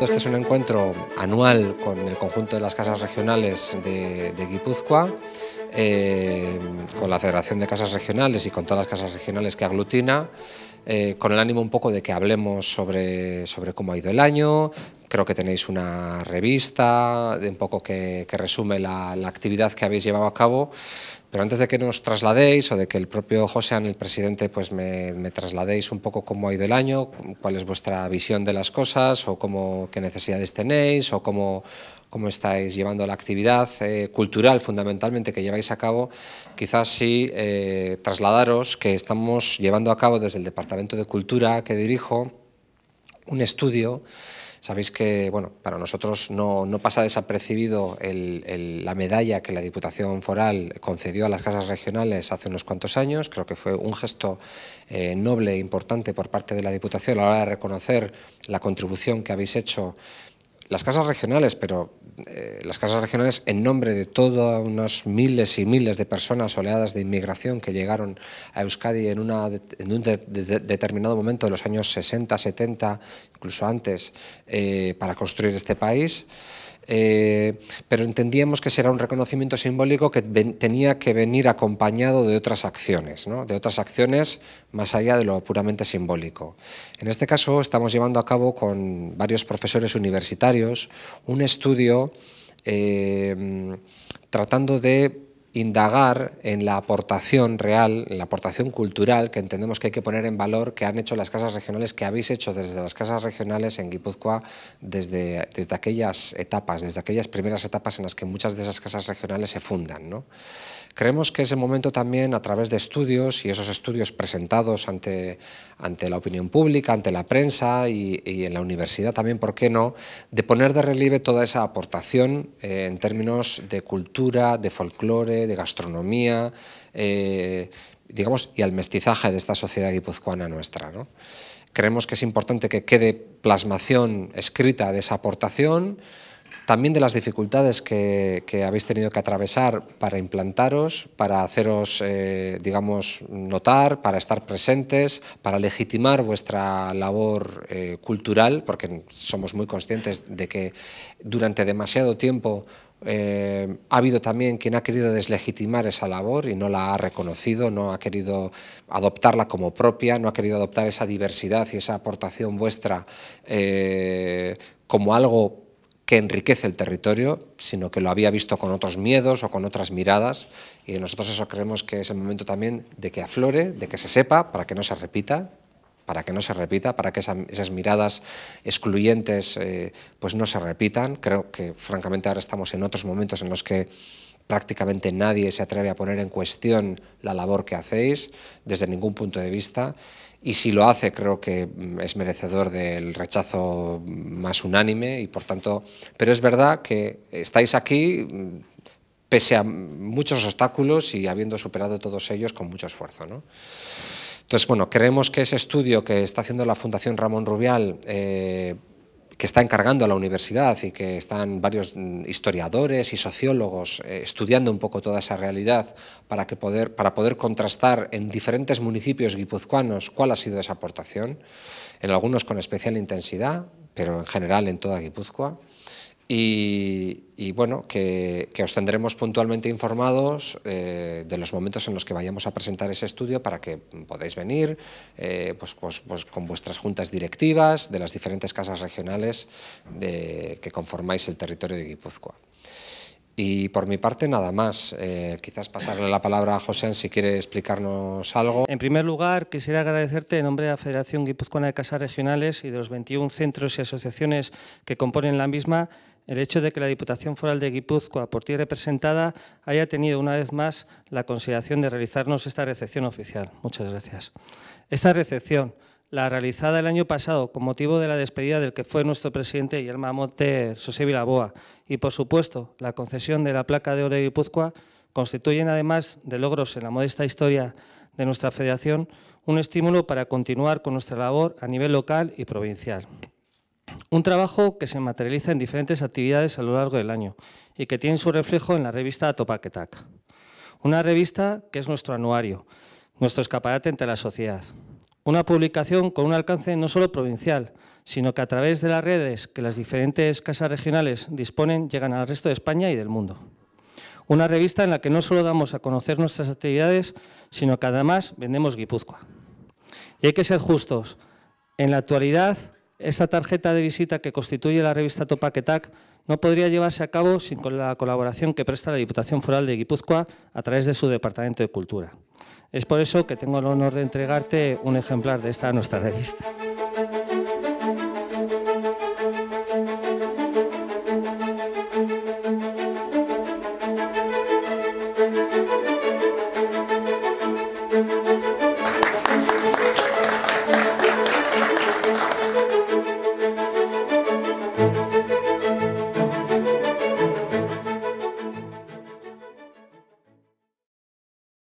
Este es un encuentro anual con el conjunto de las casas regionales de, Guipúzcoa, eh, con la Federación de Casas Regionales y con todas las casas regionales que aglutina. Eh, con el ánimo un poco de que hablemos sobre, cómo ha ido el año. Creo que tenéis una revista de un poco que, resume la, actividad que habéis llevado a cabo. Pero antes de que nos trasladéis o de que el propio José, el presidente, pues me, me, trasladéis un poco cómo ha ido el año, cuál es vuestra visión de las cosas o cómo, qué necesidades tenéis o cómo, cómo estáis llevando la actividad eh, cultural fundamentalmente que lleváis a cabo, quizás sí eh, trasladaros que estamos llevando a cabo desde el Departamento de Cultura que dirijo un estudio Sabéis que bueno, para nosotros no, pasa desapercibido la medalla que la Diputación Foral concedió a las casas regionales hace unos cuantos años. Creo que fue un gesto eh, noble e importante por parte de la Diputación a la hora de reconocer la contribución que habéis hecho las casas regionales, pero eh, las casas regionales en nombre de todas unas miles y miles de personas oleadas de inmigración que llegaron a Euskadi en, una, un determinado momento de los años 60, 70, incluso antes, eh, para construir este país. Eh, pero entendíamos que será un reconocimiento simbólico que tenía que venir acompañado de otras acciones, de otras acciones más allá de lo puramente simbólico. En este caso estamos llevando a cabo con varios profesores universitarios un estudio eh, tratando de indagar en la aportación real, en la aportación cultural que entendemos que hay que poner en valor que han hecho las casas regionales, que habéis hecho desde las casas regionales en Guipúzcoa, desde, desde aquellas etapas, desde aquellas primeras etapas en las que muchas de esas casas regionales se fundan. ¿no? Creemos que es el momento también, a través de estudios y esos estudios presentados ante, la opinión pública, ante la prensa y, en la universidad también, ¿por qué no?, de poner de relieve toda esa aportación eh, en términos de cultura, de folclore, de gastronomía, eh, digamos, y al mestizaje de esta sociedad guipuzcoana nuestra. Creemos que es importante que quede plasmación escrita de esa aportación, también de las dificultades que, habéis tenido que atravesar para implantaros, para haceros, eh, digamos, notar, para estar presentes, para legitimar vuestra labor eh, cultural, porque somos muy conscientes de que durante demasiado tiempo eh, ha habido también quien ha querido deslegitimar esa labor y no la ha reconocido, no ha querido adoptarla como propia, no ha querido adoptar esa diversidad y esa aportación vuestra como algo que enriquece el territorio, sino que lo había visto con otros miedos o con otras miradas. Y nosotros eso creemos que es el momento también de que aflore, de que se sepa, para que no se repita, para que no se repita, para que esas miradas excluyentes eh, pues no se repitan. Creo que francamente ahora estamos en otros momentos en los que prácticamente nadie se atreve a poner en cuestión la labor que hacéis desde ningún punto de vista y si lo hace creo que mm, es merecedor del rechazo más unánime y por tanto, pero es verdad que estáis aquí mm, pese a muchos obstáculos y habiendo superado todos ellos con mucho esfuerzo. Entonces, bueno, creemos que ese estudio que está haciendo la Fundación Ramón Rubial eh, que está encargando a la universidad y que están varios mm, historiadores y sociólogos eh, estudiando un poco toda esa realidad para, que poder, para poder contrastar en diferentes municipios guipuzcoanos cuál ha sido esa aportación, en algunos con especial intensidad, pero en general en toda Guipúzcoa. Y, bueno, que, os tendremos puntualmente informados eh, de los momentos en los que vayamos a presentar ese estudio para que podáis venir eh, pues, pues, pues, con vuestras juntas directivas de las diferentes casas regionales de, que conformáis el territorio de Guipúzcoa. Y por mi parte, nada más. Eh, quizás pasarle la palabra a José si quiere explicarnos algo. En primer lugar, quisiera agradecerte en nombre de la Federación Guipuzcoana de Casas Regionales y de los 21 centros y asociaciones que componen la misma el hecho de que la Diputación Foral de Guipúzcoa, por ti representada, haya tenido una vez más la consideración de realizarnos esta recepción oficial. Muchas gracias. Esta recepción, la realizada el año pasado con motivo de la despedida del que fue nuestro presidente y el José Vilaboa, y por supuesto la concesión de la placa de oro de Guipúzcoa, constituyen además de logros en la modesta historia de nuestra federación un estímulo para continuar con nuestra labor a nivel local y provincial. Un trabajo que se materializa en diferentes actividades a lo largo del año y que tiene su reflejo en la revista Topaquetac. Una revista que es nuestro anuario, nuestro escaparate ante la sociedad. Una publicación con un alcance no solo provincial, sino que a través de las redes que las diferentes casas regionales disponen llegan al resto de España y del mundo. Una revista en la que no solo damos a conocer nuestras actividades, sino que además vendemos Guipúzcoa. Y hay que ser justos. En la actualidad, esta tarjeta de visita que constituye la revista Topaquetac no podría llevarse a cabo sin la colaboración que presta la Diputación Foral de Guipúzcoa a través de su Departamento de Cultura. Es por eso que tengo el honor de entregarte un ejemplar de esta nuestra revista.